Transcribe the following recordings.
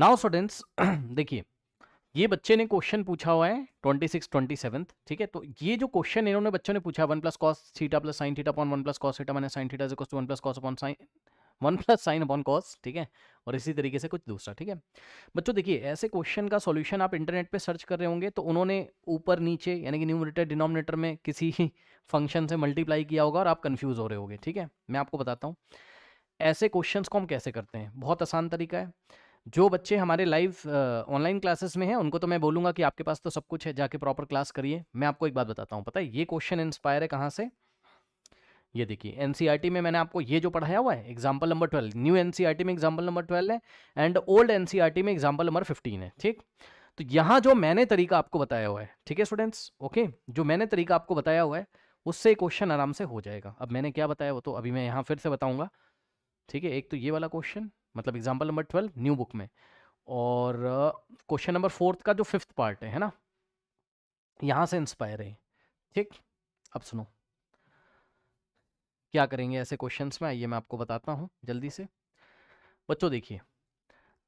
Now students देखिए ये बच्चे ने क्वेश्चन पूछा हुआ है ट्वेंटी सिक्स ट्वेंटी सेवन्थ ठीक है तो ये जो क्वेश्चन इन्होंने बच्चों ने पूछा one plus cos theta plus sine theta upon one plus cos theta minus sine theta to one plus cos upon sine one plus sine upon cos ठीक है और इसी तरीके से कुछ दूसरा ठीक है बच्चों देखिए ऐसे क्वेश्चन का सॉल्यूशन आप इंटरनेट पे सर्च कर रहे होंगे तो उन्होंने ऊपर नीचे यानी कि न्यूमरेटर डिनोमिनेटर में किसी फंक्शन से मल्टीप्लाई किया होगा और आप कन्फ्यूज़ हो रहे होगे ठीक है मैं आपको बताता हूँ ऐसे क्वेश्चन को हम कैसे करते हैं बहुत आसान तरीका है जो बच्चे हमारे लाइव ऑनलाइन क्लासेस में हैं उनको तो मैं बोलूंगा कि आपके पास तो सब कुछ है जाके प्रॉपर क्लास करिए मैं आपको एक बात बताता हूँ पता है ये क्वेश्चन इंस्पायर है कहाँ से ये देखिए एनसीईआरटी e में मैंने आपको ये जो पढ़ाया हुआ है example number twelve new N में एग्जाम्पल नंबर ट्वेल्व है एंड ओल्ड एन में एग्जाम्पल नंबर फिफ्टीन है ठीक तो यहाँ जो मैंने तरीका आपको बताया हुआ है ठीक है स्टूडेंट्स ओके जो मैंने तरीका आपको बताया हुआ है उससे क्वेश्चन आराम से हो जाएगा अब मैंने क्या बताया वो तो अभी मैं यहाँ फिर से बताऊँगा ठीक है एक तो ये वाला क्वेश्चन मतलब example number twelve new book में और क्वेश्चन नंबर फोर्थ का जो फिफ्थ पार्ट है है ना यहाँ से इंस्पायर है ठीक अब सुनो क्या करेंगे ऐसे क्वेश्चंस में आइए मैं आपको बताता हूँ जल्दी से बच्चों देखिए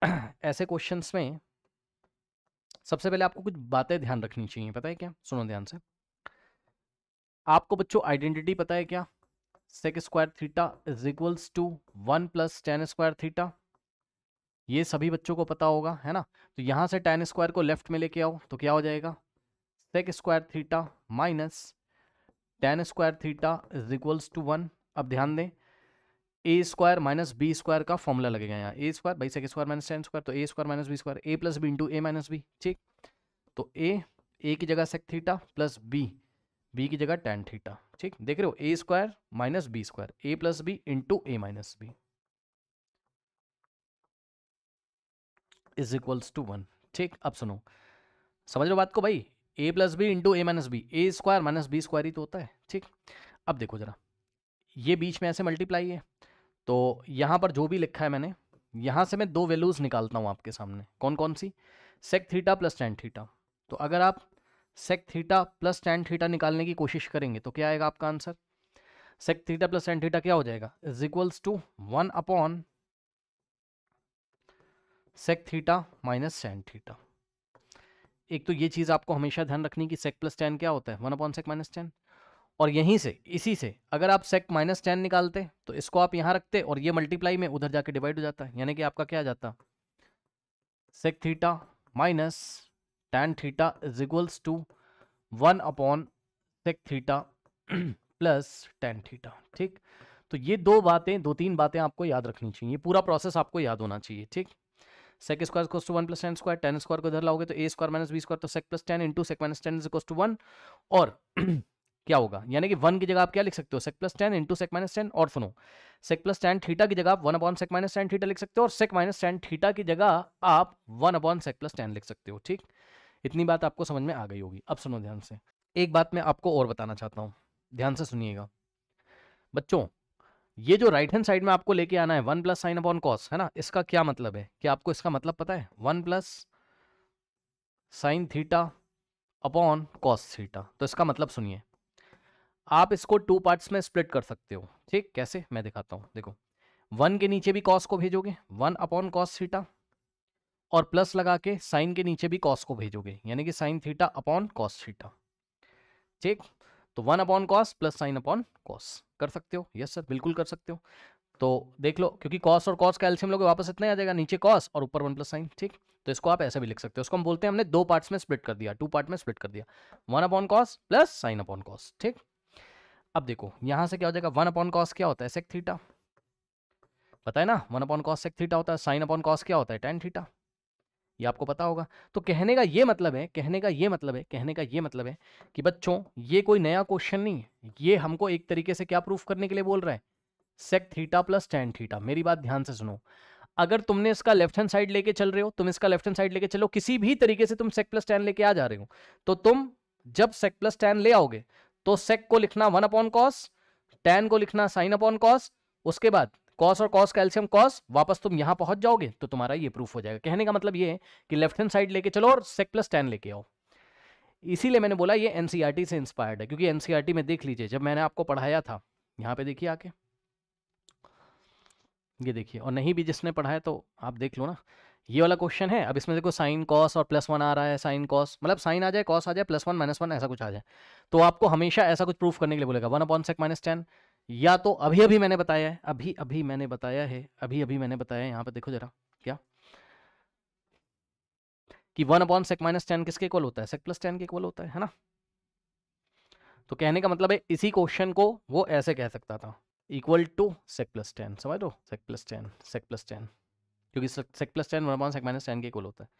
ऐसे क्वेश्चंस में सबसे पहले आपको कुछ बातें ध्यान रखनी चाहिए पता है क्या सुनो ध्यान से आपको बच्चों आइडेंटिटी पता है क्या sec square theta is equals to one plus tan square theta ये सभी बच्चों को पता होगा है ना तो यहाँ से टेन स्क्वायर को लेफ्ट में लेके आओ तो क्या हो जाएगा sec square theta minus tan square theta is equals to one अब ध्यान दें a square minus B square का फॉर्मूला लगेगा यहाँ a square by sec square minus tan square तो a square minus B square a plus B into A minus b ठीक तो a a की जगह sec theta plus b b की जगह टेन थीटा ठीक देख रहे हो a square minus B square a plus B into A minus b is equals to one ठीक अब सुनो समझ लो बात को भाई a plus B into A minus b a square minus B square ही तो होता है ठीक अब देखो जरा ये बीच में ऐसे मल्टीप्लाई है तो यहाँ पर जो भी लिखा है मैंने यहाँ से मैं दो वैल्यूज़ निकालता हूँ आपके सामने कौन कौन सी sec theta plus tan theta तो अगर आप sec theta plus tan theta निकालने की कोशिश करेंगे तो क्या आएगा आपका answer sec theta plus tan theta क्या हो जाएगा is equals to one upon sec theta minus tan theta एक तो ये चीज़ आपको हमेशा ध्यान रखनी कि सेक प्लस टेन क्या होता है one upon sec minus tan और यहीं से इसी से अगर आप सेक माइनस टेन निकालते तो इसको आप यहां रखते और ये मल्टीप्लाई में उधर जाके डिवाइड हो जाता है यानी कि आपका क्या जाता sec theta minus tan theta is equals to 1 upon sec theta plus tan theta ठीक तो ये दो बातें दो तीन बातें आपको याद रखनी चाहिए पूरा प्रोसेस आपको याद होना चाहिए ठीक sec square equals to one plus tan square tan square को इधर लाओगे तो a square minus B square तो sec plus tan into sec minus tan is equals to one और क्या होगा यानी कि वन की जगह आप क्या लिख सकते हो sec plus tan into sec minus tan और सुनो सेक प्लस टेन थीटा की जगह आप one upon sec minus tan theta लिख सकते हो और सेक माइनस टेन थीटा की जगह आप one upon sec plus tan लिख सकते हो ठीक इतनी बात आपको समझ में आ गई होगी अब सुनो ध्यान से एक बात मैं आपको और बताना चाहता हूँ ध्यान से सुनिएगा बच्चों ये जो राइट हैंड साइड में आपको लेके आना है one plus sine upon cos है ना इसका क्या मतलब है कि आपको इसका मतलब पता है one plus sine theta upon cos theta तो इसका मतलब सुनिए आप इसको टू पार्ट्स में स्प्लिट कर सकते हो ठीक कैसे मैं दिखाता हूँ देखो वन के नीचे भी कॉस को भेजोगे वन अपॉन कॉस थीटा और प्लस लगा के साइन के नीचे भी कॉस को भेजोगे यानी कि sine theta upon cos theta ठीक तो one upon cos plus sine upon cos कर सकते हो यस सर बिल्कुल कर सकते हो तो देख लो क्योंकि कॉस और कॉस का एल्शियम लोगे वापस इतना आ जाएगा नीचे कॉस और ऊपर वन प्लस साइन ठीक तो इसको आप ऐसे भी लिख सकते हो उसको हम बोलते हैं हमने दो पार्ट्स में स्प्लिट कर दिया टू पार्ट में स्प्लिट कर दिया one upon cos plus sine upon cos ठीक अब देखो यहां से क्या हो जाएगा वन अपॉन कॉस क्या होता है सेक थीटा पता है ना one upon cos sec theta होता है साइन अपॉन कॉस क्या होता है टेन थीटा ये आपको पता होगा तो कहने का ये मतलब है कहने का ये मतलब है कहने का ये मतलब है कि बच्चों ये कोई नया क्वेश्चन नहीं है ये हमको एक तरीके से क्या प्रूफ करने के लिए बोल रहा है sec theta plus tan theta मेरी बात ध्यान से सुनो अगर तुमने इसका लेफ्ट हैंड साइड लेके चल रहे हो तुम इसका लेफ्ट हैंड साइड लेके चलो किसी भी तरीके से तुम सेक प्लस टेन लेके आ जा रहे हो तो तुम जब सेक प्लस टेन ले आओगे तो सेक को लिखना वन अपॉन कॉस टेन को लिखना साइन अपॉन कॉस उसके बाद कॉस और कॉस कैल्शियम कॉस वापस तुम यहां पहुंच जाओगे तो तुम्हारा ये प्रूफ हो जाएगा कहने का मतलब ये है कि लेफ्ट हैंड साइड लेके चलो और सेक प्लस टेन लेके आओ इसीलिए मैंने बोला ये एनसीईआरटी e से इंस्पायर्ड है क्योंकि एनसीईआरटी e में देख लीजिए जब मैंने आपको पढ़ाया था यहां पर देखिए आके ये देखिए और नहीं भी जिसने पढ़ाया तो आप देख लो ना ये वाला क्वेश्चन है अब इसमें देखो साइन कॉस और प्लस वन आ रहा है साइन कॉस मतलब साइन आ जाए कॉस आ जाए प्लस वन माइनस वन ऐसा कुछ आ जाए तो आपको हमेशा ऐसा कुछ प्रूफ करने के लिए बोलेगा one upon sec minus tan या तो अभी अभी मैंने बताया है अभी अभी मैंने बताया है अभी अभी मैंने बताया है यहां पर देखो जरा क्या कि one upon sec minus tan किसके इक्वल होता है सेक प्लस टेन के इक्वल होता है है ना तो कहने का मतलब है इसी क्वेश्चन को वो ऐसे कह सकता था equal to sec plus tan समझ लो sec plus tan sec plus tan क्योंकि sec plus tan one upon sec minus tan के इक्वल होता है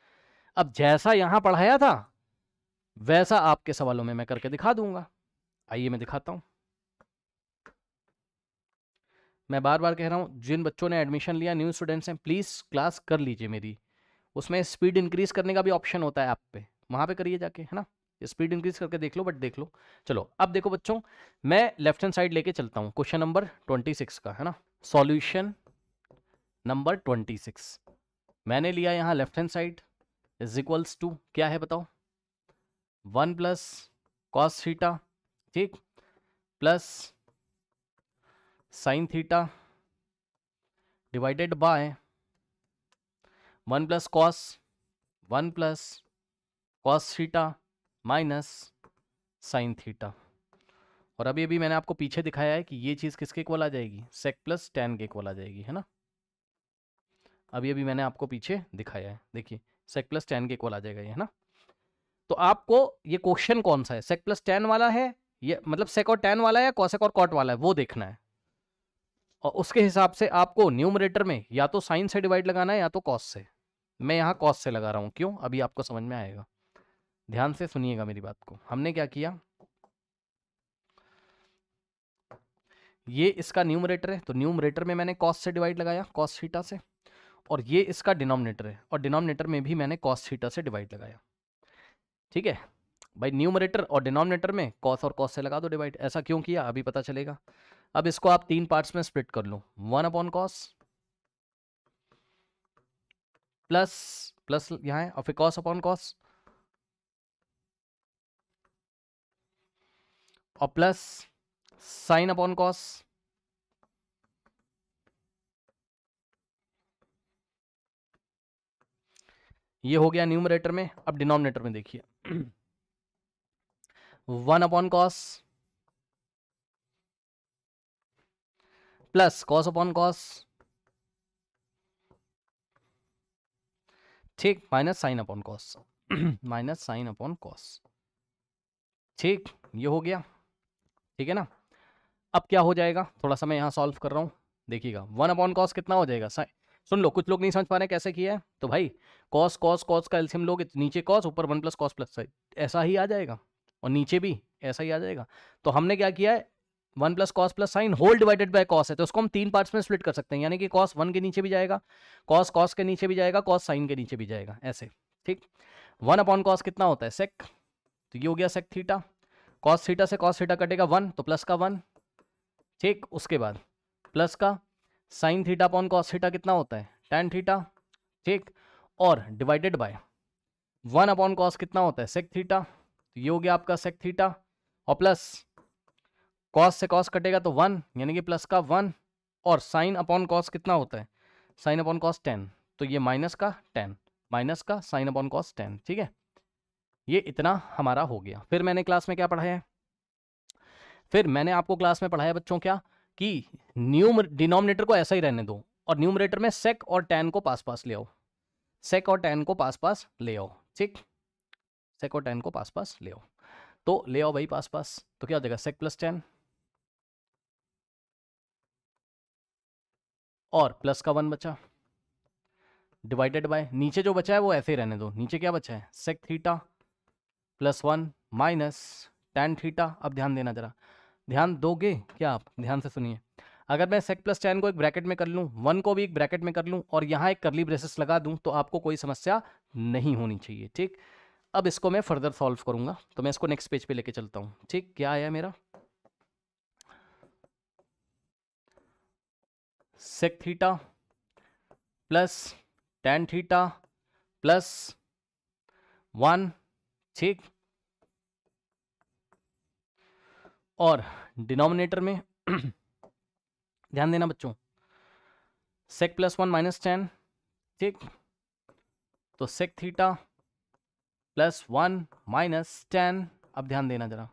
अब जैसा यहां पढ़ाया था वैसा आपके सवालों में मैं करके दिखा दूंगा आइए मैं दिखाता हूं मैं बार बार कह रहा हूँ जिन बच्चों ने एडमिशन लिया न्यू स्टूडेंट्स हैं प्लीज़ क्लास कर लीजिए मेरी उसमें स्पीड इंक्रीज़ करने का भी ऑप्शन होता है ऐप पे वहाँ पे करिए जाके है ना स्पीड इंक्रीज करके देख लो बट देख लो चलो अब देखो बच्चों मैं लेफ्ट हैंड साइड लेके चलता हूँ क्वेश्चन नंबर ट्वेंटी सिक्स का है ना सॉल्यूशन नंबर ट्वेंटी सिक्स मैंने लिया यहाँ left hand side is equals to क्या है बताओ वन प्लस कॉस थीटा ठीक plus sine theta divided by one plus cos one plus cos theta minus sine theta और अभी अभी मैंने आपको पीछे दिखाया है कि ये चीज़ किसके इक्वल आ जाएगी सेक प्लस टेन के इक्वल आ जाएगी है ना अभी अभी मैंने आपको पीछे दिखाया है देखिए सेक प्लस टेन के इक्वल आ जाएगा ये है ना तो आपको ये क्वेश्चन कौन सा है सेक प्लस टेन वाला है ये मतलब सेक और टेन वाला है कॉसेक और कॉट वाला है वो देखना है और उसके हिसाब से आपको न्यूमरेटर में या तो साइन से डिवाइड लगाना है या तो कॉस से मैं यहाँ कॉस से लगा रहा हूँ क्यों अभी आपको समझ में आएगा ध्यान से सुनिएगा मेरी बात को हमने क्या किया ये इसका न्यूमरेटर है तो न्यूमरेटर में मैंने कॉस से डिवाइड लगाया कॉस थीटा से और ये इसका डिनोमिनेटर है और डिनोमिनेटर में भी मैंने कॉस थीटा से डिवाइड लगाया ठीक है भाई न्यूमरेटर और डिनोमिनेटर में कॉस और कॉस से लगा दो डिवाइड ऐसा क्यों किया अभी पता चलेगा अब इसको आप तीन पार्ट्स में स्प्लिट कर लो one upon cos plus plus यहां है और फिर कॉस अपॉन कॉस और प्लस साइन अपॉन कॉस ये हो गया न्यूमरेटर में अब डिनोमिनेटर में देखिए one upon cos plus cos upon cos ठीक minus sine upon cos minus sine upon cos ठीक ये हो गया ठीक है ना अब क्या हो जाएगा थोड़ा सा मैं यहाँ सॉल्व कर रहा हूं देखिएगा वन अपॉन कॉस कितना हो जाएगा साइन सुन लो कुछ लोग नहीं समझ पा रहे कैसे किया है तो भाई कॉस कॉस कॉस का एल्सियम लोग तो नीचे कॉस ऊपर वन प्लस कॉस प्लस ऐसा ही आ जाएगा और नीचे भी ऐसा ही आ जाएगा तो हमने क्या किया है one plus cos plus sine whole divided by cos है तो उसको हम तीन पार्ट्स में स्प्लिट कर सकते हैं यानी कि कॉस वन के नीचे भी जाएगा कॉस कॉस के नीचे भी जाएगा कॉस साइन के नीचे भी जाएगा ऐसे ठीक वन अपॉन कॉस कितना होता है सेक तो ये हो गया सेक थीटा कॉस थीटा से कॉस थीटा कटेगा वन तो प्लस का वन ठीक उसके बाद प्लस का sine theta upon cos theta कितना होता है टेन थीटा ठीक और divided by one upon cos कितना होता है सेक थीटा तो ये हो गया आपका सेक थीटा और प्लस कॉस से कॉस कटेगा तो वन यानी कि प्लस का वन और साइन अपॉन कॉस कितना होता है साइन अपॉन कॉस टेन तो ये माइनस का टेन माइनस का साइन अपॉन कॉस टेन ठीक है ये इतना हमारा हो गया फिर मैंने क्लास में क्या पढ़ाया फिर मैंने आपको क्लास में पढ़ाया बच्चों क्या कि न्यूम डिनोमिनेटर को ऐसा ही रहने दो और न्यूमरेटर में सेक और टेन को पास पास ले आओ सेक और टेन को पास पास ले आओ ठीक सेक और टेन को पास पास ले आओ तो ले आओ भाई पास पास तो क्या हो जाएगा सेक प्लस टेन और प्लस का वन बचा डिवाइडेड बाय नीचे जो बचा है वो ऐसे ही रहने दो नीचे क्या बचा है sec theta plus one minus tan theta अब ध्यान देना ज़रा ध्यान दोगे क्या आप ध्यान से सुनिए अगर मैं सेक प्लस टेन को एक ब्रैकेट में कर लूँ वन को भी एक ब्रैकेट में कर लूँ और यहाँ एक करली ब्रेसेस लगा दूँ तो आपको कोई समस्या नहीं होनी चाहिए ठीक अब इसको मैं फर्दर सॉल्व करूँगा तो मैं इसको नेक्स्ट पेज पे लेके चलता हूँ ठीक क्या आया मेरा sec theta plus tan theta plus one ठीक और डिनोमिनेटर में ध्यान देना बच्चों sec plus one minus tan ठीक तो sec theta plus one minus tan अब ध्यान देना जरा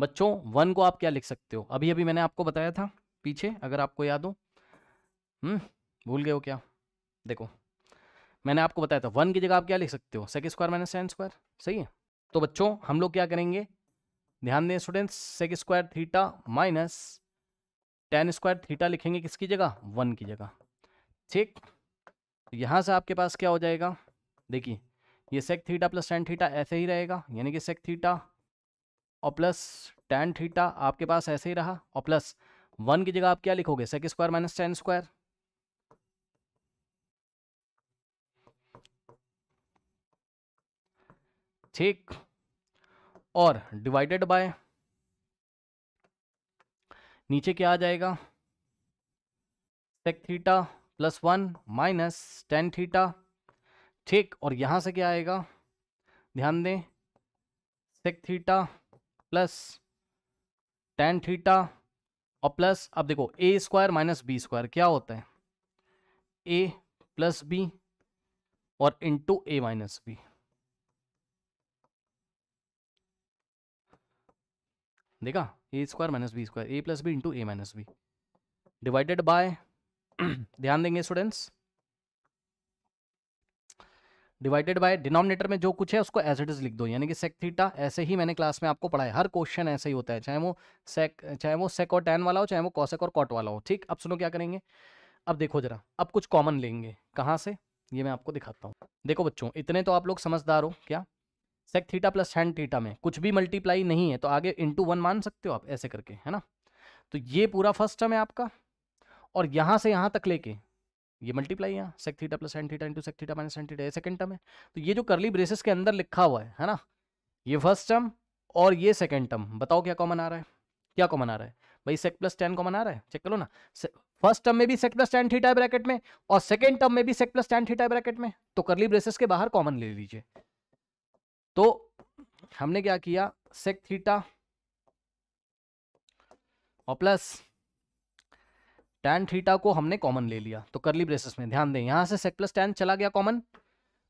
बच्चों वन को आप क्या लिख सकते हो अभी अभी मैंने आपको बताया था पीछे अगर आपको याद हो हम्म, भूल गए हो क्या देखो मैंने आपको बताया था वन की जगह आप क्या लिख सकते हो sec square minus tan square सही है तो बच्चों हम लोग क्या करेंगे ध्यान दें students sec square theta minus tan square theta लिखेंगे किसकी जगह वन की जगह ठीक तो यहाँ से आपके पास क्या हो जाएगा देखिए ये sec theta plus tan theta ऐसे ही रहेगा यानी कि सेक थीटा और प्लस टेन थीटा आपके पास ऐसे ही रहा और प्लस वन की जगह आप क्या लिखोगे sec square minus tan square ठीक और डिवाइडेड बाय नीचे क्या आ जाएगा theta plus one minus tan theta ठीक और यहां से क्या आएगा ध्यान दें sec theta plus tan theta और प्लस अब देखो a square minus B square क्या होता है ए प्लस बी और इंटू ए माइनस बी देखा a square minus B square a plus B into A minus b divided by ध्यान देंगे स्टूडेंट्स डिवाइडेड बाय डिनोमिनेटर में जो कुछ है उसको एज इट इज लिख दो यानी कि सेक थीटा ऐसे ही मैंने क्लास में आपको पढ़ाया हर क्वेश्चन ऐसे ही होता है चाहे वो सेक चाहे वो सेक और टेन वाला हो चाहे वो कॉसेक और कॉट वाला हो ठीक अब सुनो क्या करेंगे अब देखो जरा अब कुछ कॉमन लेंगे कहाँ से ये मैं आपको दिखाता हूँ देखो बच्चों इतने तो आप लोग समझदार हो क्या sec theta plus hand theta में कुछ भी मल्टीप्लाई नहीं है तो आगे इंटू वन मान सकते हो आप ऐसे करके है ना तो ये पूरा फर्स्ट टर्म है आपका और यहाँ से यहाँ तक लेके ये मल्टीप्लाई यहाँ sec theta plus hand theta into sec theta minus hand theta ये सेकेंड टर्म है तो ये जो करली ब्रेसेस के अंदर लिखा हुआ है है ना ये फर्स्ट टर्म और ये सेकेंड टर्म बताओ क्या कॉमन आ रहा है क्या कॉमन आ रहा है भाई सेक प्लस टेन कॉमन आ रहा है चेक करो ना फर्स्ट टर्म में भी sec plus tan theta bracket में और सेकेंड टर्म में भी sec plus tan theta bracket में तो करली ब्रेसेस के बाहर कॉमन ले लीजिए तो हमने क्या किया सेक थीटा और प्लस टेन थीटा को हमने कॉमन ले लिया तो करली ब्रेसेस में ध्यान दें यहां से सेक प्लस टैन चला गया कॉमन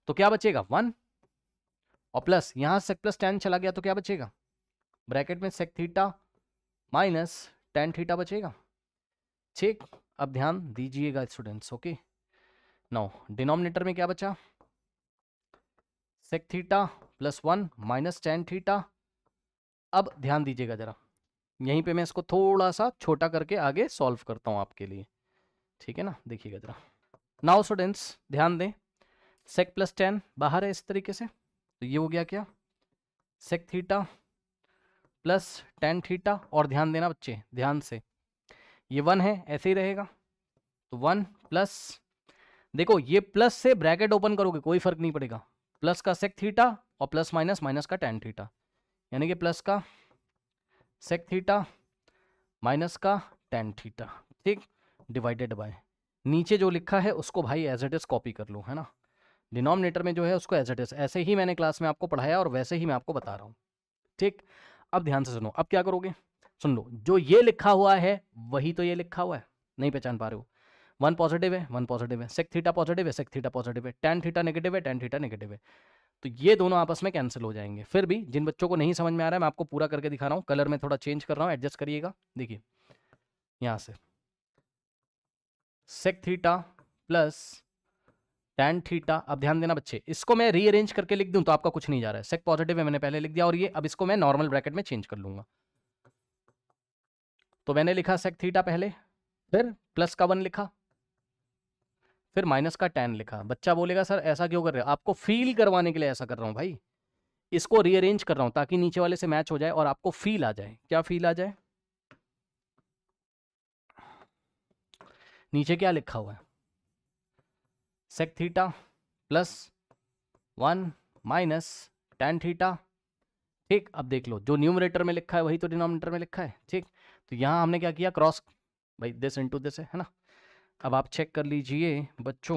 तो क्या बचेगा वन और प्लस यहां सेक प्लस टैन चला गया तो क्या बचेगा ब्रैकेट में sec theta minus tan theta बचेगा ठीक अब ध्यान दीजिएगा स्टूडेंट्स ओके नाउ डिनोमिनेटर में क्या बचा sec theta plus one minus tan theta अब ध्यान दीजिएगा ज़रा यहीं पे मैं इसको थोड़ा सा छोटा करके आगे सॉल्व करता हूँ आपके लिए ठीक है ना देखिएगा ज़रा नाउ स्टूडेंट्स ध्यान दें सेक प्लस टेन बाहर है इस तरीके से तो ये हो गया क्या sec theta plus tan theta और ध्यान देना बच्चे ध्यान से ये वन है ऐसे ही रहेगा तो वन प्लस देखो ये प्लस से ब्रैकेट ओपन करोगे कोई फर्क नहीं पड़ेगा प्लस का सेक थीटा और प्लस माइनस माइनस का टेन थीटा यानी कि प्लस का सेक थीटा माइनस का टेन थीटा ठीक डिवाइडेड बाय नीचे जो लिखा है उसको भाई एज इट इज़ कॉपी कर लो है ना डिनोमिनेटर में जो है उसको एज इट इज़ ऐसे ही मैंने क्लास में आपको पढ़ाया और वैसे ही मैं आपको बता रहा हूँ ठीक अब ध्यान से सुनो अब क्या करोगे सुन लो जो ये लिखा हुआ है वही तो ये लिखा हुआ है नहीं पहचान पा रहे हो वन पॉजिटिव है वन पॉजिटिव है सेक थीटा पॉजिटिव है सेक थीटा पॉजिटिव है टेन थीटा नेगेटिव है टेन थीटा नेगेटिव है तो ये दोनों आपस में कैंसिल हो जाएंगे फिर भी जिन बच्चों को नहीं समझ में आ रहा है मैं आपको पूरा करके दिखा रहा हूँ कलर में थोड़ा चेंज कर रहा हूँ एडजस्ट करिएगा देखिए यहाँ से sec theta plus tan theta अब ध्यान देना बच्चे इसको मैं रीअरेंज करके लिख दूँ तो आपका कुछ नहीं जा रहा है सेक पॉजिटिव है मैंने पहले लिख दिया और ये अब इसको मैं नॉर्मल ब्रैकेट में चेंज कर लूँगा तो मैंने लिखा सेक थीटा पहले फिर प्लस का वन लिखा फिर माइनस का टेन लिखा बच्चा बोलेगा सर ऐसा क्यों कर रहे हो आपको फील करवाने के लिए ऐसा कर रहा हूँ भाई इसको रीअरेंज कर रहा हूँ ताकि नीचे वाले से मैच हो जाए और आपको फील आ जाए क्या फील आ जाए नीचे क्या लिखा हुआ है sec theta plus one minus tan theta ठीक अब देख लो जो न्यूमरेटर में लिखा है वही तो डिनोमिनेटर में लिखा है ठीक तो यहाँ हमने क्या किया क्रॉस भाई दिस इंटू दिस है ना अब आप चेक कर लीजिए बच्चों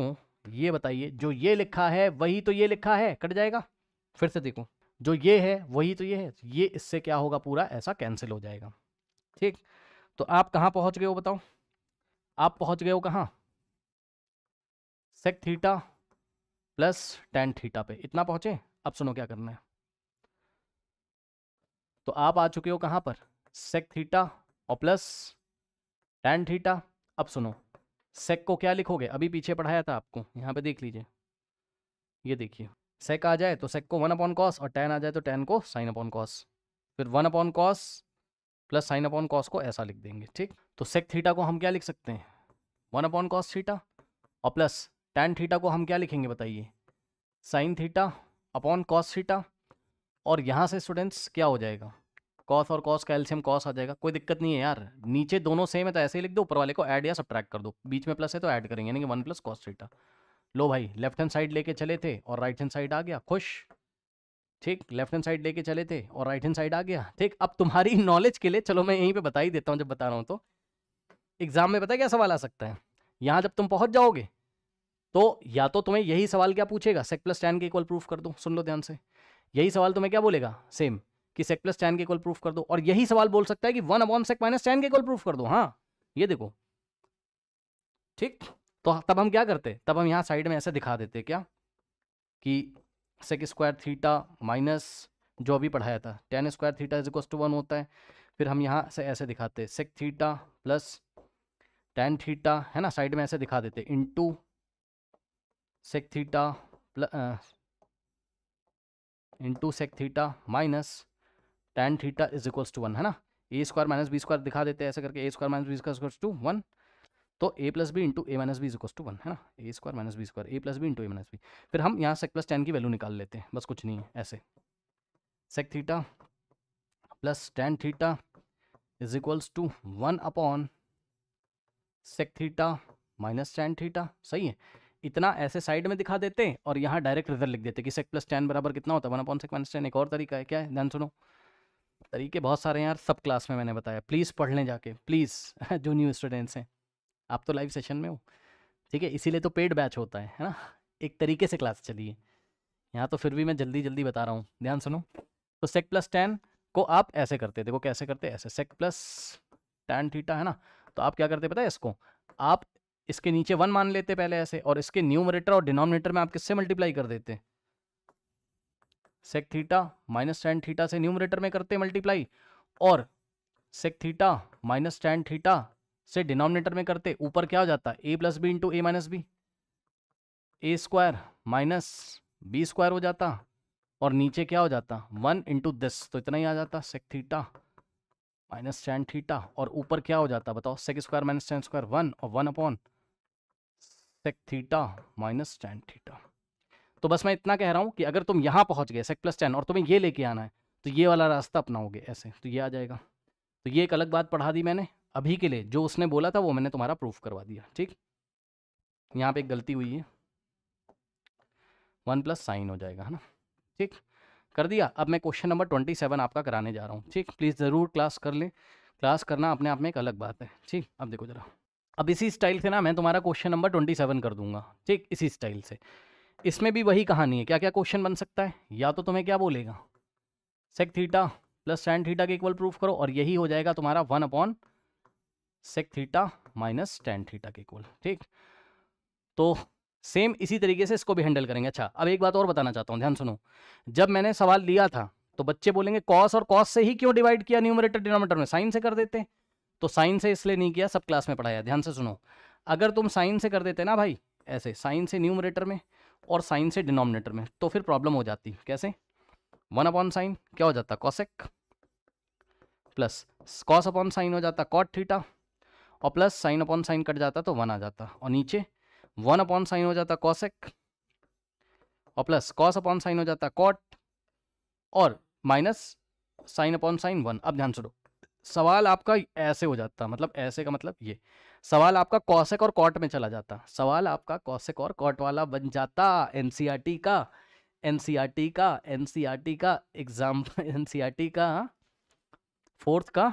ये बताइए जो ये लिखा है वही तो ये लिखा है कट जाएगा फिर से देखो जो ये है वही तो ये है ये इससे क्या होगा पूरा ऐसा कैंसिल हो जाएगा ठीक तो आप कहाँ पहुँच गए हो बताओ आप पहुँच गए हो कहाँ sec theta plus tan theta पे इतना पहुँचे अब सुनो क्या करना है तो आप आ चुके हो कहाँ पर सेक थीटा और प्लस टेन थीटा अब सुनो सेक को क्या लिखोगे अभी पीछे पढ़ाया था आपको यहाँ पे देख लीजिए ये देखिए सेक आ जाए तो सेक को वन अपॉन कॉस और टेन आ जाए तो टेन को साइन अपॉन कॉस फिर one upon cos plus sine upon cos को ऐसा लिख देंगे ठीक तो सेक थीटा को हम क्या लिख सकते हैं वन अपॉन कॉस थीटा और प्लस टेन थीटा को हम क्या लिखेंगे बताइए sine theta upon cos theta और यहाँ से स्टूडेंट्स क्या हो जाएगा कॉस और कॉस कैल्शियम कॉस आ जाएगा कोई दिक्कत नहीं है यार नीचे दोनों सेम है तो ऐसे ही लिख दो ऊपर वाले को ऐड या सब्ट्रैक्ट कर दो बीच में प्लस है तो ऐड करेंगे यानी कि वन प्लस कॉस थीटा लो भाई लेफ्ट हैंड साइड लेके चले थे और राइट हैंड साइड आ गया खुश ठीक लेफ्ट हैंड साइड लेके चले थे और राइट हैंड साइड आ गया ठीक अब तुम्हारी नॉलेज के लिए चलो मैं यहीं पर बता ही देता हूँ जब बता रहा हूँ तो एग्जाम में पता क्या सवाल आ सकता है यहाँ जब तुम पहुँच जाओगे तो या तो तुम्हें यही सवाल क्या पूछेगा सेक प्लस टेन के इक्वल प्रूफ कर दो सुन लो ध्यान से यही सवाल तुम्हें क्या बोलेगा सेम कि सेक प्लस टेन के कॉल प्रूफ कर दो और यही सवाल बोल सकता है कि one upon sec minus tan के कॉल प्रूफ कर दो हाँ ये देखो ठीक तो तब हम क्या करते तब हम यहाँ साइड में ऐसे दिखा देते क्या कि सेक स्क्वायर थीटा माइनस जो अभी पढ़ाया था tan square theta is equal to one होता है फिर हम यहाँ से ऐसे दिखाते sec theta plus tan theta है ना साइड में ऐसे दिखा देते into sec theta plus into sec theta minus tan theta is equals to one है ना a square minus B square दिखा देते हैं ऐसे करके a square minus B square equals to one तो a plus B into A minus b is equals to one है ना a square minus B square a plus B into A minus b फिर हम यहाँ sec plus tan की value निकाल लेते हैं बस कुछ नहीं है ऐसे sec theta plus tan theta is equals to one upon sec theta minus tan theta सही है इतना ऐसे साइड में दिखा देते और यहाँ डायरेक्ट रिजल्ट लिख देते कि सेक प्लस टेन बराबर कितना होता है one upon sec minus tan एक और तरीका है क्या है ध्यान सुनो तरीके बहुत सारे यार सब क्लास में मैंने बताया प्लीज़ पढ़ लें जाके प्लीज़ जो न्यू स्टूडेंट्स हैं आप तो लाइव सेशन में हो ठीक है इसीलिए तो पेड बैच होता है है ना एक तरीके से क्लास चली है यहाँ तो फिर भी मैं जल्दी जल्दी बता रहा हूँ ध्यान सुनो तो सेक प्लस टेन को आप ऐसे करते देखो कैसे करते ऐसे सेक प्लस टेन थीटा है ना तो आप क्या करते पता है इसको आप इसके नीचे वन मान लेते पहले ऐसे और इसके न्यूमरेटर और डिनोमिनेटर में आप किससे मल्टीप्लाई कर देते sec theta minus tan theta से न्यूमरेटर में करते हैं मल्टीप्लाई और sec theta minus tan theta से डिनोमिनेटर में करते ऊपर क्या हो जाता है a plus B into A minus b a square minus B square हो जाता और नीचे क्या हो जाता वन इंटू दिस तो इतना ही आ जाता sec theta minus tan theta और ऊपर क्या हो जाता बताओ sec square minus tan square one और one upon sec theta minus tan theta तो बस मैं इतना कह रहा हूँ कि अगर तुम यहाँ पहुँच गए सेक प्लस टेन और तुम्हें ये लेके आना है तो ये वाला रास्ता अपनाओगे ऐसे तो ये आ जाएगा तो ये एक अलग बात पढ़ा दी मैंने अभी के लिए जो उसने बोला था वो मैंने तुम्हारा प्रूफ करवा दिया ठीक यहाँ पे एक गलती हुई है वन प्लस साइन हो जाएगा है ना ठीक कर दिया अब मैं क्वेश्चन नंबर ट्वेंटी सेवन आपका कराने जा रहा हूँ ठीक प्लीज़ ज़रूर क्लास कर लें क्लास करना अपने आप में एक अलग बात है ठीक अब देखो ज़रा अब इसी स्टाइल से ना मैं तुम्हारा क्वेश्चन नंबर ट्वेंटी सेवन कर दूंगा ठीक इसी स्टाइल से इसमें भी वही कहानी है क्या क्या क्वेश्चन बन सकता है या तो तुम्हें क्या बोलेगा sec theta plus tan theta के इक्वल प्रूफ करो और यही हो जाएगा तुम्हारा one upon sec theta minus tan theta के इक्वल ठीक तो सेम इसी तरीके से इसको भी हैंडल करेंगे अच्छा अब एक बात और बताना चाहता हूँ ध्यान सुनो जब मैंने सवाल लिया था तो बच्चे बोलेंगे कॉस और कॉस से ही क्यों डिवाइड किया न्यूमरेटर डिनोमेटर में साइन से कर देते तो साइन से इसलिए नहीं किया सब क्लास में पढ़ाया ध्यान से सुनो अगर तुम साइन से कर देते ना भाई ऐसे साइन से न्यूमरेटर में और साइन से डिनोमिनेटर में तो फिर प्रॉब्लम हो जाती कैसे वन अपॉन साइन क्या हो जाता cosec plus cos upon sine हो जाता कॉट थीटा और प्लस साइन अपॉन साइन कट जाता तो वन आ जाता और नीचे वन अपॉन साइन हो जाता कॉसेक और प्लस कॉस अपॉन साइन हो जाता कॉट और minus sine upon sine one अब ध्यान सुनो सवाल आपका ऐसे हो जाता मतलब ऐसे का मतलब ये सवाल आपका कौशिक और कॉट में चला जाता सवाल आपका कौशिक और कॉट वाला बन जाता एनसीईआरटी का एनसीईआरटी का एनसीईआरटी का एग्जाम एनसीईआरटी का हाँ, फोर्थ का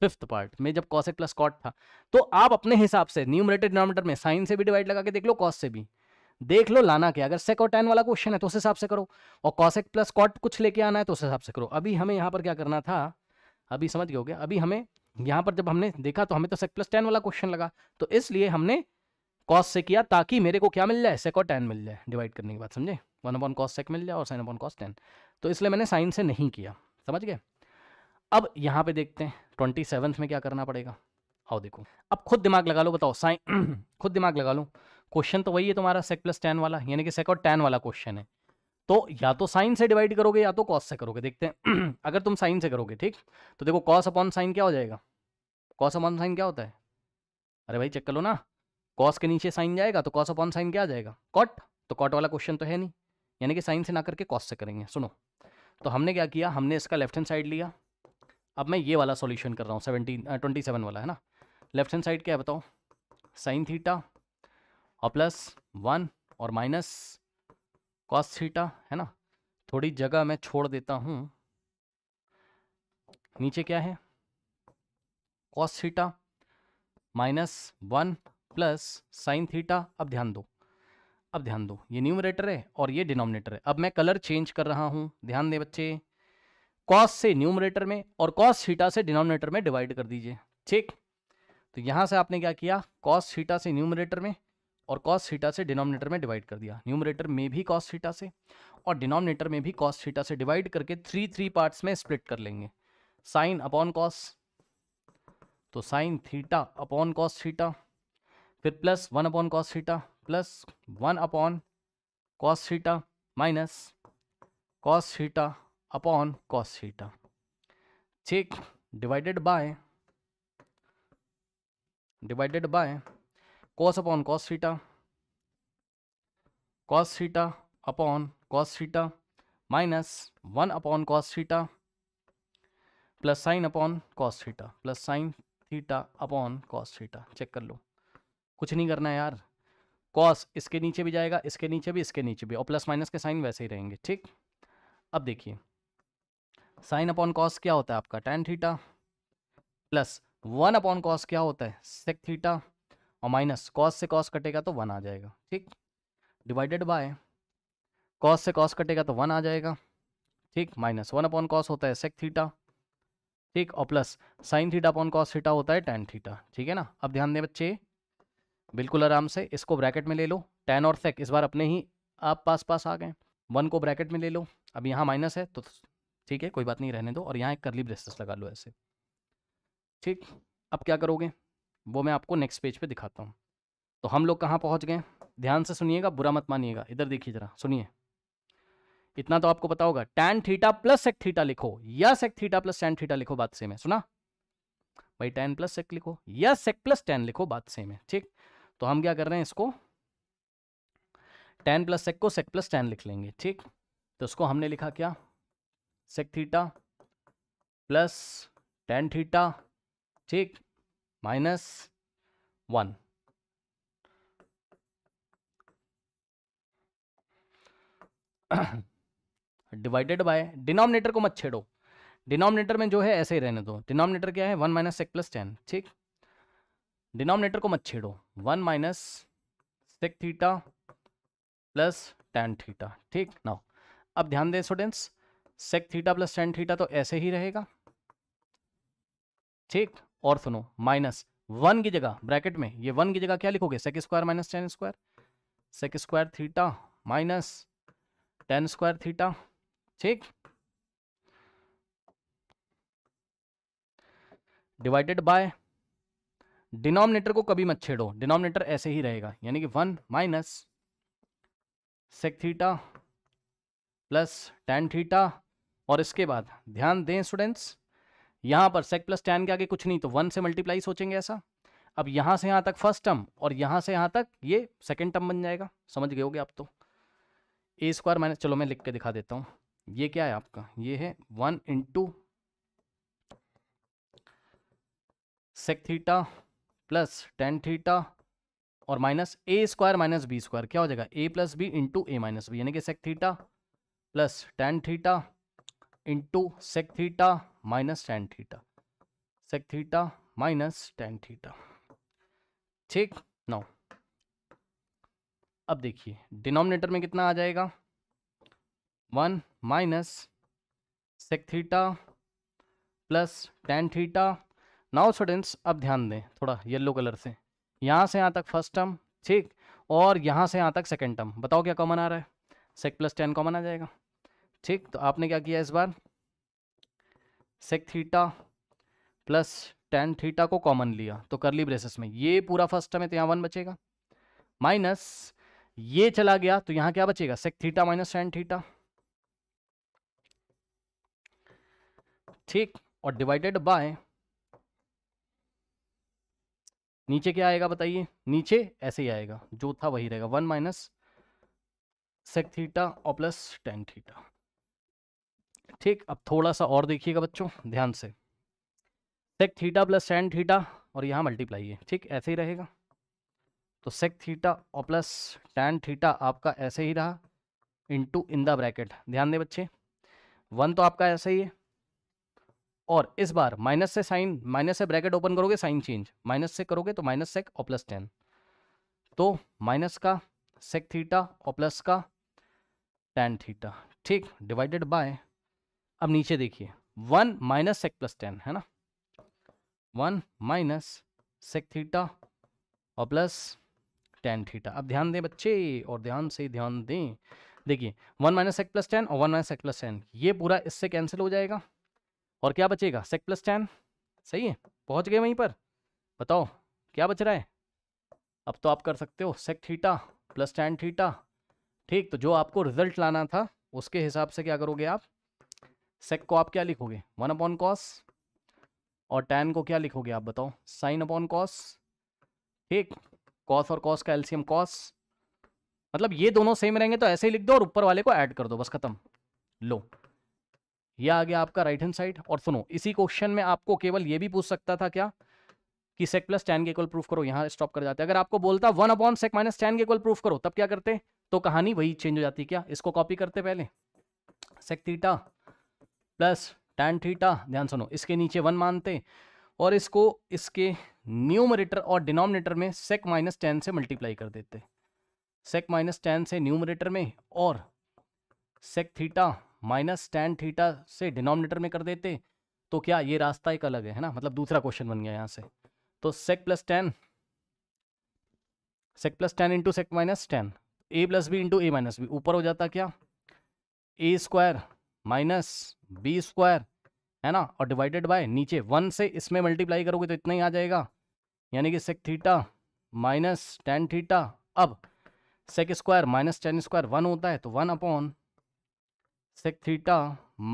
फिफ्थ पार्ट में जब कौशिक प्लस कॉट था तो आप अपने हिसाब से न्यूमरेटर डिनोमीटर में साइन से भी डिवाइड लगा के देख लो कॉस से भी देख लो लाना क्या अगर सेक और टेन वाला क्वेश्चन है तो उस हिसाब से करो और कॉसेक प्लस कॉट कुछ लेके आना है तो उस हिसाब से करो अभी हमें यहाँ पर क्या करना था अभी समझ गए अभी हमें यहाँ पर जब हमने देखा तो हमें तो सेक प्लस टेन वाला क्वेश्चन लगा तो इसलिए हमने कॉस से किया ताकि मेरे को क्या मिल जाए सेक और टेन मिल जाए डिवाइड करने के बाद समझे वन अपॉन कॉस सेक मिल जाए और साइन अपॉन कॉस टेन तो इसलिए मैंने साइन से नहीं किया समझ गए अब यहाँ पे देखते हैं ट्वेंटी सेवन्थ में क्या करना पड़ेगा आओ देखो अब खुद दिमाग लगा लो बताओ साइन खुद दिमाग लगा लो क्वेश्चन तो वही है तुम्हारा सेक प्लस टेन वाला यानी कि सेक और टेन वाला क्वेश्चन है तो या तो साइन से डिवाइड करोगे या तो कॉस से करोगे देखते हैं अगर तुम साइन से करोगे ठीक तो देखो कॉस अपॉन साइन क्या हो जाएगा कॉस अपॉन साइन क्या होता है अरे भाई चेक कर लो ना कॉस के नीचे साइन जाएगा तो कॉस अपॉन साइन क्या आ जाएगा कॉट तो कॉट वाला क्वेश्चन तो है नहीं यानी कि साइन से ना करके कॉस से करेंगे सुनो तो हमने क्या किया हमने इसका लेफ्ट हैंड साइड लिया अब मैं ये वाला सॉल्यूशन कर रहा हूँ सेवनटीन ट्वेंटी सेवन वाला है ना लेफ्ट हैंड साइड क्या है बताओ साइन थीटा और प्लस वन और माइनस कॉस थीटा है ना थोड़ी जगह मैं छोड़ देता हूं नीचे क्या है cos theta minus one plus sine theta अब ध्यान दो अब ध्यान दो ये न्यूमरेटर है और ये डिनोमिनेटर है अब मैं कलर चेंज कर रहा हूं ध्यान दे बच्चे कॉस से न्यूमरेटर में और कॉस थीटा से डिनोमिनेटर में डिवाइड कर दीजिए ठीक तो यहां से आपने क्या किया कॉस थीटा से न्यूमरेटर में और कॉस थीटा से डिनोमिनेटर में डिवाइड कर दिया न्यूमरेटर में भी कॉस थीटा से और डिनोमिनेटर में भी कॉस थीटा से डिवाइड करके थ्री थ्री पार्ट्स में स्प्लिट कर लेंगे साइन अपॉन कॉस तो sine theta upon cos theta फिर plus one upon cos theta plus one upon cos theta minus cos theta upon cos theta ठीक divided by divided by cos upon cos theta cos theta upon cos theta minus one upon cos theta plus sine upon cos theta plus sine theta upon cos theta check कर लो कुछ नहीं करना है यार cos इसके नीचे भी जाएगा इसके नीचे भी इसके नीचे भी और प्लस माइनस के साइन वैसे ही रहेंगे ठीक अब देखिए साइन अपॉन कॉस क्या होता है आपका tan theta plus one upon cos क्या होता है सेक थीटा और माइनस कॉस से कॉस कटेगा तो वन आ जाएगा ठीक डिवाइडेड बाय कॉस से कॉस कटेगा तो वन आ जाएगा ठीक माइनस वन अपॉन कॉस होता है सेक थीटा ठीक और plus sine theta upon cos theta होता है टेन थीटा ठीक है ना अब ध्यान दें बच्चे बिल्कुल आराम से इसको ब्रैकेट में ले लो टेन और सेक इस बार अपने ही आप पास पास आ गए वन को ब्रैकेट में ले लो अब यहाँ माइनस है तो ठीक है कोई बात नहीं रहने दो और यहाँ एक करली ब्रेसेस लगा लो ऐसे ठीक अब क्या करोगे वो मैं आपको नेक्स्ट पेज पे दिखाता हूँ तो हम लोग कहाँ पहुँच गए ध्यान से सुनिएगा बुरा मत मानिएगा इधर देखिए जरा सुनिए इतना तो आपको पता होगा tan theta plus sec theta लिखो या sec theta plus tan theta लिखो बात सेम है सुना भाई टेन प्लस सेक लिखो या सेक प्लस टेन लिखो बात सेम है ठीक तो हम क्या कर रहे हैं इसको टेन प्लस सेक को सेक प्लस टेन लिख लेंगे ठीक तो उसको हमने लिखा क्या sec theta plus tan theta ठीक minus 1. डिवाइडेड बाय डिनोमिनेटर को मत छेड़ो डिनोमिनेटर में जो है ऐसे ही रहने दो डिनोमिनेटर क्या है one minus sec plus tan ठीक डिनोमिनेटर को मत छेड़ो one minus sec theta plus tan theta ठीक नाउ अब ध्यान दें students sec theta plus tan theta तो ऐसे ही रहेगा ठीक और सुनो माइनस वन की जगह ब्रैकेट में ये वन की जगह क्या लिखोगे sec square minus tan square sec square theta minus tan square theta ठीक डिवाइडेड बाय डिनोमिनेटर को कभी मत छेड़ो डिनोमिनेटर ऐसे ही रहेगा यानी कि one minus sec theta plus tan theta और इसके बाद ध्यान दें स्टूडेंट्स यहां पर सेक प्लस टेन के आगे कुछ नहीं तो वन से मल्टीप्लाई सोचेंगे ऐसा अब यहां से यहां तक फर्स्ट टर्म और यहां से यहां तक ये सेकेंड टर्म बन जाएगा समझ गए होगे आप तो ए स्क्वायर माइनस चलो मैं लिख के दिखा देता हूं ये क्या है आपका ये है one into sec theta plus tan theta और minus a square minus B square क्या हो जाएगा a plus B into A minus b यानी कि sec theta plus tan theta into sec theta minus tan theta sec theta minus tan theta ठीक now अब देखिए denominator में कितना आ जाएगा one minus sec theta plus tan theta now students अब ध्यान दें थोड़ा येलो कलर से यहाँ से यहाँ तक फर्स्ट टर्म ठीक और यहाँ से यहाँ तक सेकेंड टर्म बताओ क्या कॉमन आ रहा है सेक प्लस टेन कॉमन आ जाएगा ठीक तो आपने क्या किया इस बार sec theta plus tan theta को कॉमन लिया तो करली ब्रेसेस में ये पूरा फर्स्ट टर्म है तो यहाँ वन बचेगा माइनस ये चला गया तो यहाँ क्या बचेगा sec theta minus tan theta ठीक और डिवाइडेड बाय नीचे क्या आएगा बताइए नीचे ऐसे ही आएगा जो था वही रहेगा वन माइनस सेक थीटा और प्लस टेन थीटा ठीक अब थोड़ा सा और देखिएगा बच्चों ध्यान से sec theta plus tan theta और यहाँ मल्टीप्लाई है ठीक ऐसे ही रहेगा तो सेक थीटा और प्लस टैन थीटा आपका ऐसे ही रहा इंटू इन द ब्रैकेट ध्यान दें बच्चे वन तो आपका ऐसा ही है और इस बार माइनस से साइन माइनस से ब्रैकेट ओपन करोगे साइन चेंज माइनस से करोगे तो माइनस सेक और प्लस टेन तो माइनस का सेक थीटा और प्लस का टेन थीटा ठीक डिवाइडेड बाय अब नीचे देखिए one minus sec plus tan है ना वन माइनस सेक थीटा और प्लस टेन थीटा अब ध्यान दें बच्चे और ध्यान से ध्यान दें देखिए one minus sec plus tan और one minus sec plus tan ये पूरा इससे कैंसिल हो जाएगा और क्या बचेगा सेक प्लस टेन सही है पहुंच गए वहीं पर बताओ क्या बच रहा है अब तो आप कर सकते हो sec theta plus tan theta ठीक तो जो आपको रिजल्ट लाना था उसके हिसाब से क्या करोगे आप सेक को आप क्या लिखोगे वन अपॉन कॉस और टेन को क्या लिखोगे आप बताओ साइन अपॉन कॉस ठीक कॉस और कॉस का एल्सियम कॉस मतलब ये दोनों सेम रहेंगे तो ऐसे ही लिख दो और ऊपर वाले को ऐड कर दो बस खत्म लो ये आ गया आपका राइट हैंड साइड और सुनो इसी क्वेश्चन में आपको केवल ये भी पूछ सकता था क्या कि सेक प्लस टेन के इक्वल प्रूफ करो यहाँ स्टॉप कर जाते अगर आपको बोलता one upon sec minus tan के इक्वल प्रूफ करो तब क्या करते तो कहानी वही चेंज हो जाती क्या इसको कॉपी करते पहले sec theta plus tan theta ध्यान सुनो इसके नीचे वन मानते और इसको इसके न्यूमरेटर और डिनोमिनेटर में सेक माइनस टेन से मल्टीप्लाई कर देते सेक माइनस टेन से न्यूमरेटर में और sec theta minus tan theta से डिनोमिनेटर में कर देते तो क्या ये रास्ता एक अलग है, है ना मतलब दूसरा क्वेश्चन बन गया यहाँ से तो sec plus tan sec plus tan into sec minus tan A plus B into A minus B ऊपर हो जाता क्या A square minus B square है ना और डिवाइडेड बाय नीचे वन से इसमें मल्टीप्लाई करोगे तो इतना ही आ जाएगा यानी कि sec theta minus tan theta अब sec square minus tan square one होता है तो one upon sec theta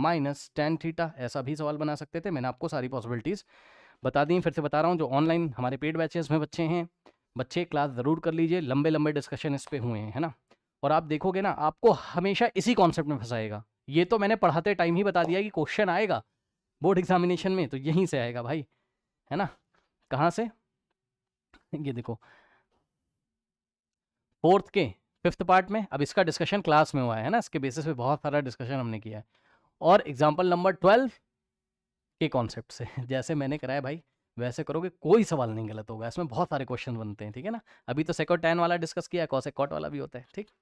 minus tan theta ऐसा भी सवाल बना सकते थे मैंने आपको सारी पॉसिबिलिटीज़ बता दी फिर से बता रहा हूँ जो ऑनलाइन हमारे पेड बैचेस में बच्चे हैं बच्चे क्लास ज़रूर कर लीजिए लंबे लंबे डिस्कशन इस पर हुए हैं है ना और आप देखोगे ना आपको हमेशा इसी कॉन्सेप्ट में फंसाएगा ये तो मैंने पढ़ाते टाइम ही बता दिया कि क्वेश्चन आएगा बोर्ड एग्जामिनेशन में तो यहीं से आएगा भाई है ना कहाँ से ये देखो फोर्थ के फिफ्थ पार्ट में अब इसका डिस्कशन क्लास में हुआ है ना इसके बेसिस पे बहुत सारा डिस्कशन हमने किया है और एग्जाम्पल नंबर ट्वेल्व के कॉन्सेप्ट से जैसे मैंने कराया भाई वैसे करोगे कोई सवाल नहीं गलत होगा इसमें बहुत सारे क्वेश्चन बनते हैं ठीक है ना अभी तो सेकोट टेन वाला डिस्कस किया कॉसेकॉट वाला भी होता है ठीक